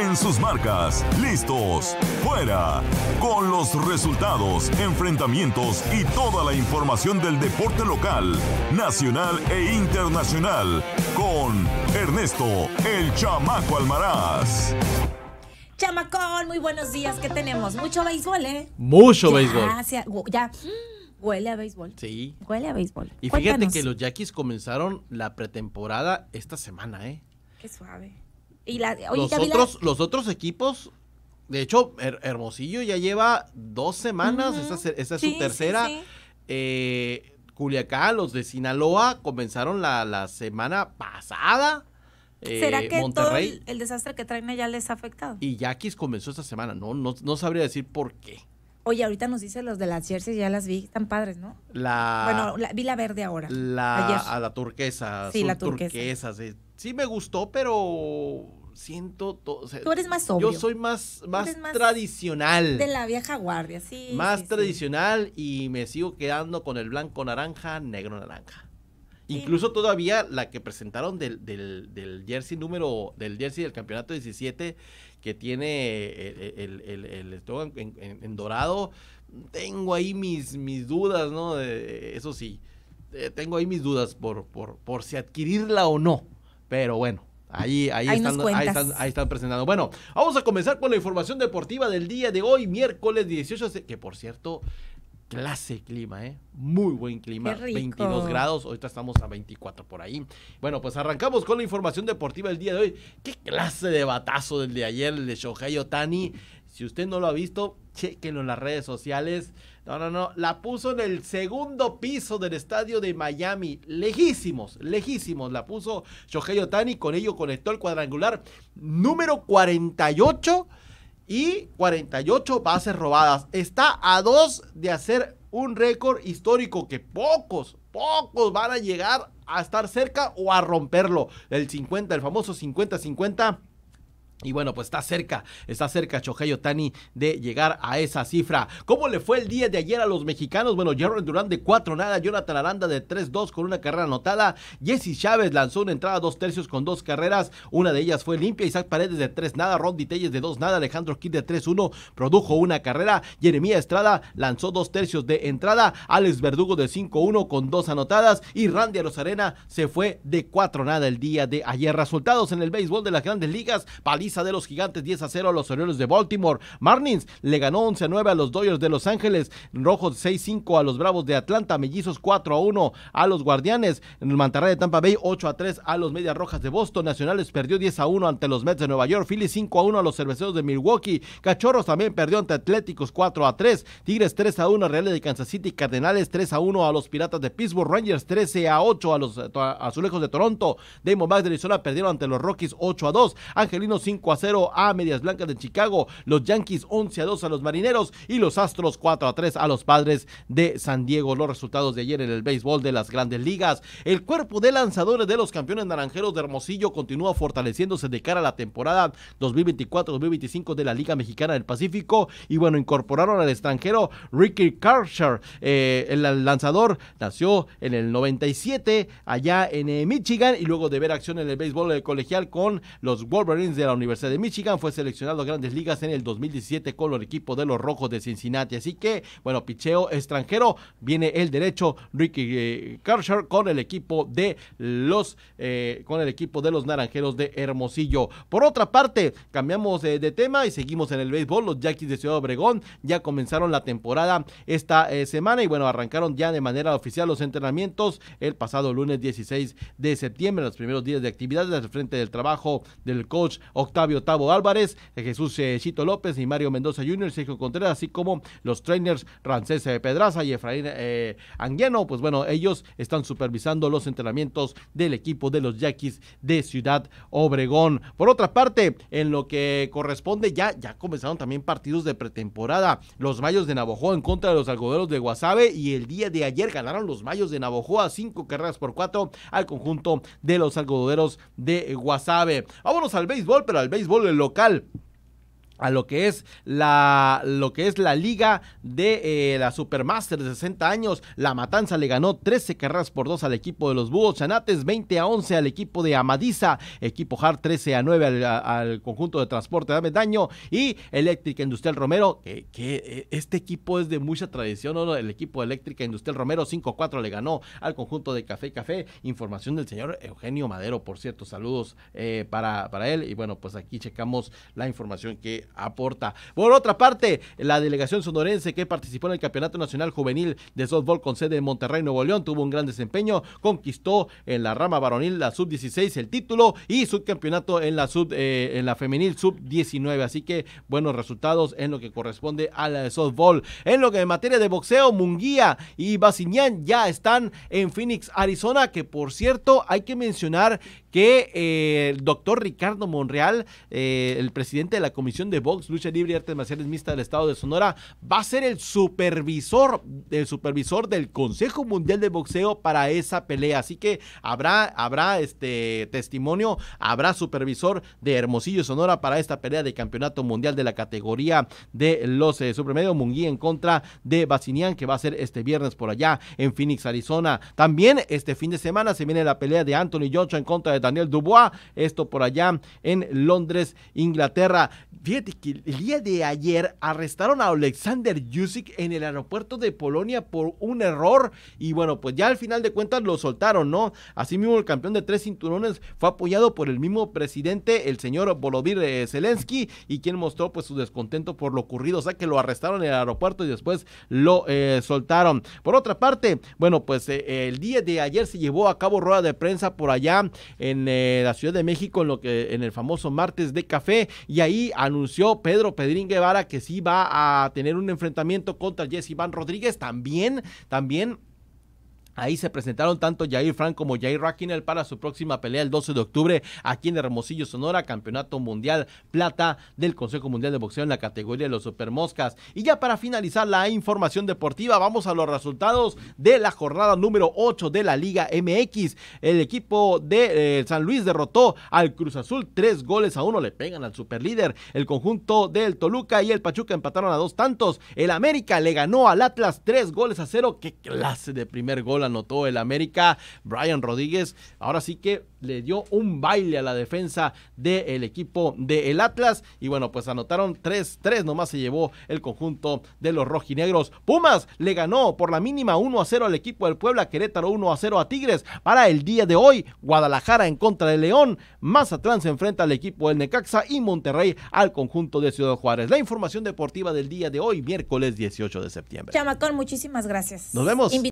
En sus marcas, listos, fuera, con los resultados, enfrentamientos y toda la información del deporte local, nacional e internacional, con Ernesto el Chamaco Almaraz. Chamacón, muy buenos días, ¿qué tenemos? Mucho béisbol, ¿eh? Mucho béisbol. Gracias. ya. Huele a béisbol. Sí. Huele a béisbol. Y fíjate que los Yankees comenzaron la pretemporada esta semana, ¿eh? Qué suave los, otros, equipos de hecho, Hermosillo ya lleva dos semanas, esa, es su tercera. Culiacá, eh, Culiacán, los de Sinaloa comenzaron la, semana pasada. Eh, ¿Será que todo el, desastre que traen ya les ha afectado? Y Yaquis comenzó esta semana, no, no, sabría decir por qué. Oye, ahorita nos dice los de las jerseys, ya las vi, están padres, ¿no? La, bueno, vi la verde ahora. A la turquesa. Sí, la turquesa. sí me gustó, pero siento todo. O sea, Tú eres más obvio. Yo soy más, más, tradicional. De la vieja guardia, sí. Más tradicional y me sigo quedando con el blanco naranja, negro naranja. Incluso todavía la que presentaron del, del, del, jersey número, del jersey del campeonato 17, que tiene eh, eh, el, el, el, el en, en, dorado, tengo ahí mis, mis dudas, ¿no? De, eso sí, eh, tengo ahí mis dudas por, por, por si adquirirla o no. Pero bueno, Ahí, ahí, están, ahí, están, presentando. Bueno, vamos a comenzar con la información deportiva del día de hoy, miércoles 18, que por cierto, clase clima, ¿eh? Muy buen clima, 22 grados, ahorita estamos a 24 por ahí. Bueno, pues arrancamos con la información deportiva del día de hoy. Qué clase de batazo del de ayer, el de Shohei Otani. Si usted no lo ha visto, chequenlo en las redes sociales. No, no, no. La puso en el segundo piso del estadio de Miami. Lejísimos, lejísimos. La puso Shohei Otani. Con ello conectó el cuadrangular número 48 y 48 bases robadas. Está a dos de hacer un récord histórico que pocos, pocos van a llegar a estar cerca o a romperlo. El 50, el famoso 50-50 y bueno, pues está cerca, está cerca Shohei Tani de llegar a esa cifra. ¿Cómo le fue el día de ayer a los mexicanos? Bueno, Gerard Durán de cuatro nada, Jonathan Aranda de 3-2 con una carrera anotada. Jesse Chávez lanzó una entrada dos tercios con dos carreras. Una de ellas fue limpia. Isaac Paredes de tres nada, Roddy Telles de dos nada, Alejandro Kidd de 3-1 produjo una carrera. Jeremía Estrada lanzó dos tercios de entrada. Alex Verdugo de 5-1 con dos anotadas. Y Randy Rosarena se fue de cuatro nada el día de ayer. Resultados en el béisbol de las grandes ligas paliza de los gigantes 10 a 0 a los Orioles de Baltimore. Marlins le ganó 11 a 9 a los Dodgers de Los Ángeles. Rojos 6 a 5 a los Bravos de Atlanta. Mellizos 4 a 1 a los Guardianes. en el ray de Tampa Bay 8 a 3 a los Medias Rojas de Boston. Nacionales perdió 10 a 1 ante los Mets de Nueva York. Philly 5 a 1 a los Cerveceros de Milwaukee. Cachorros también perdió ante Atléticos 4 a 3. Tigres 3 a 1 a Reales de Kansas City. Cardenales 3 a 1 a los Piratas de Pittsburgh. Rangers 13 a 8 a los eh, Azulejos de Toronto. Diamondbacks de Arizona perdieron ante los Rockies 8 a 2. Angelinos 5 5 a 0 a Medias Blancas de Chicago, los Yankees 11 a 2 a los Marineros y los Astros 4 a 3 a los Padres de San Diego. Los resultados de ayer en el béisbol de las grandes ligas. El cuerpo de lanzadores de los campeones naranjeros de Hermosillo continúa fortaleciéndose de cara a la temporada 2024-2025 de la Liga Mexicana del Pacífico y bueno, incorporaron al extranjero Ricky Karcher. Eh, el lanzador nació en el 97 allá en eh, Michigan y luego de ver acción en el béisbol eh, colegial con los Wolverines de la Universidad Universidad de Michigan, fue seleccionado a grandes ligas en el 2017 con el equipo de los Rojos de Cincinnati. Así que, bueno, picheo extranjero, viene el derecho Ricky eh, Kershaw con el equipo de los eh, con el equipo de los Naranjeros de Hermosillo. Por otra parte, cambiamos de, tema y seguimos en el béisbol. Los Jackies de Ciudad Obregón ya comenzaron la temporada esta eh, semana y bueno, arrancaron ya de manera oficial los entrenamientos el pasado lunes 16 de septiembre, los primeros días de actividades al frente del trabajo del coach Octavio Octavio Tavo Álvarez, Jesús eh, Chito López y Mario Mendoza Jr., Sergio Contreras, así como los trainers Rancés eh, Pedraza y Efraín eh, Angueno. Pues bueno, ellos están supervisando los entrenamientos del equipo de los Yaquis de Ciudad Obregón. Por otra parte, en lo que corresponde, ya, ya comenzaron también partidos de pretemporada. Los Mayos de Navajo en contra de los algodoneros de Guasave y el día de ayer ganaron los Mayos de Navajo a cinco carreras por cuatro al conjunto de los algodoneros de Guasave. Vámonos al béisbol, pero al béisbol local a lo que es la lo que es la liga de eh, la Supermaster de 60 años. La Matanza le ganó 13 carreras por 2 al equipo de los Búhos Chanates, 20 a 11 al equipo de Amadiza, equipo Har 13 a 9 al, conjunto de transporte de daño y Eléctrica Industrial Romero, que, eh, este equipo es de mucha tradición, ¿no? el equipo de Eléctrica Industrial Romero 5-4 a le ganó al conjunto de Café Café. Información del señor Eugenio Madero, por cierto, saludos eh, para, para él y bueno, pues aquí checamos la información que aporta. Por otra parte, la delegación sonorense que participó en el Campeonato Nacional Juvenil de Softball con sede en Monterrey, Nuevo León, tuvo un gran desempeño, conquistó en la rama varonil la sub-16 el título y subcampeonato en la sub eh, en la femenil sub-19, así que buenos resultados en lo que corresponde a la de softball. En lo que en materia de boxeo, Munguía y Basiñán ya están en Phoenix, Arizona, que por cierto hay que mencionar que eh, el doctor Ricardo Monreal, eh, el presidente de la Comisión de de Box, Lucha Libre y Artes Marciales Mixtas del Estado de Sonora, va a ser el supervisor, el supervisor del Consejo Mundial de Boxeo para esa pelea. Así que habrá, habrá este testimonio, habrá supervisor de Hermosillo Sonora para esta pelea de campeonato mundial de la categoría de los supermedios, eh, supermedio en contra de Basinian, que va a ser este viernes por allá en Phoenix, Arizona. También este fin de semana se viene la pelea de Anthony Johnson en contra de Daniel Dubois, esto por allá en Londres, Inglaterra. Fíjate que el día de ayer arrestaron a Alexander Yusik en el aeropuerto de Polonia por un error y bueno, pues ya al final de cuentas lo soltaron, ¿no? Asimismo, el campeón de tres cinturones fue apoyado por el mismo presidente, el señor Volodymyr eh, Zelensky, y quien mostró pues su descontento por lo ocurrido, o sea que lo arrestaron en el aeropuerto y después lo eh, soltaron. Por otra parte, bueno, pues eh, el día de ayer se llevó a cabo rueda de prensa por allá en la Ciudad de México en lo que en el famoso martes de café y ahí anunció Pedro Pedrín Guevara que sí va a tener un enfrentamiento contra Jesse Van Rodríguez. También, también Ahí se presentaron tanto Jair Frank como Jair Raquinel para su próxima pelea el 12 de octubre aquí en Hermosillo, Sonora, Campeonato Mundial Plata del Consejo Mundial de Boxeo en la categoría de los Supermoscas. Y ya para finalizar la información deportiva, vamos a los resultados de la jornada número 8 de la Liga MX. El equipo de eh, San Luis derrotó al Cruz Azul tres goles a uno, le pegan al superlíder. El conjunto del Toluca y el Pachuca empataron a dos tantos. El América le ganó al Atlas tres goles a cero. ¡Qué clase de primer gol! anotó el América. Brian Rodríguez ahora sí que le dio un baile a la defensa del equipo del el Atlas. Y bueno, pues anotaron 3-3, nomás se llevó el conjunto de los rojinegros. Pumas le ganó por la mínima 1-0 al equipo del Puebla, Querétaro 1-0 a Tigres. Para el día de hoy, Guadalajara en contra de León, Mazatlán se enfrenta al equipo del Necaxa y Monterrey al conjunto de Ciudad Juárez. La información deportiva del día de hoy, miércoles 18 de septiembre. Chamacón, muchísimas gracias. Nos vemos.